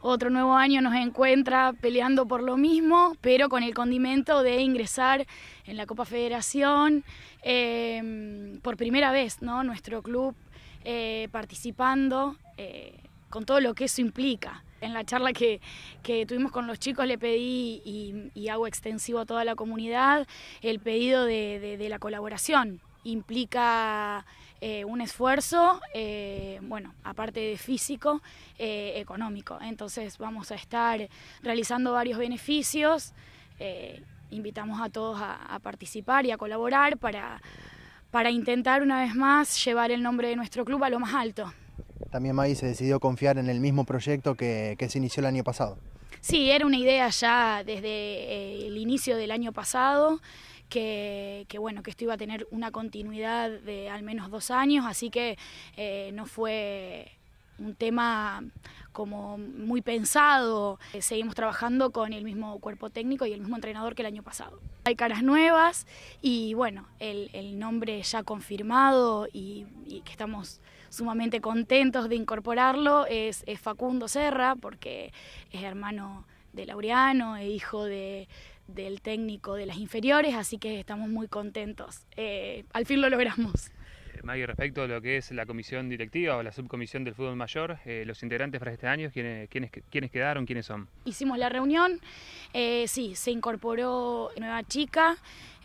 otro nuevo año nos encuentra peleando por lo mismo, pero con el condimento de ingresar en la Copa Federación eh, por primera vez, ¿no? Nuestro club eh, participando eh, con todo lo que eso implica. En la charla que, tuvimos con los chicos le pedí, y, hago extensivo a toda la comunidad, el pedido de la colaboración, implica eh, un esfuerzo, eh, bueno, aparte de físico, eh, económico. Entonces vamos a estar realizando varios beneficios. invitamos a todos a, participar y a colaborar para, para intentar una vez más llevar el nombre de nuestro club a lo más alto. También May se decidió confiar en el mismo proyecto que, que se inició el año pasado. Sí, era una idea ya desde el inicio del año pasado que, bueno, que esto iba a tener una continuidad de al menos dos años, así que eh, no fue un tema como muy pensado. Eh, seguimos trabajando con el mismo cuerpo técnico y el mismo entrenador que el año pasado. Hay caras nuevas y bueno, el, nombre ya confirmado y, que estamos sumamente contentos de incorporarlo es Facundo Serra porque es hermano de Laureano e hijo de, del técnico de las inferiores, así que estamos muy contentos. Eh, al fin lo logramos. Eh, Maggie, respecto a lo que es la comisión directiva o la subcomisión del fútbol mayor, eh, los integrantes para este año, ¿quiénes, quedaron? ¿Quiénes son? Hicimos la reunión, sí, se incorporó nueva chica,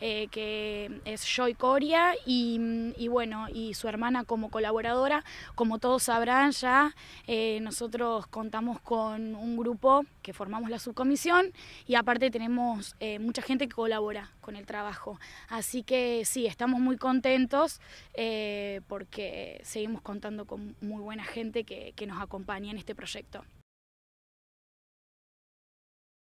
eh, que es Joy Coria, mm, y, bueno, y su hermana como colaboradora. Como todos sabrán ya, eh, nosotros contamos con un grupo que formamos la subcomisión y aparte tenemos eh, mucha gente que colabora con el trabajo. Así que sí, estamos muy contentos porque seguimos contando con muy buena gente que nos acompaña en este proyecto.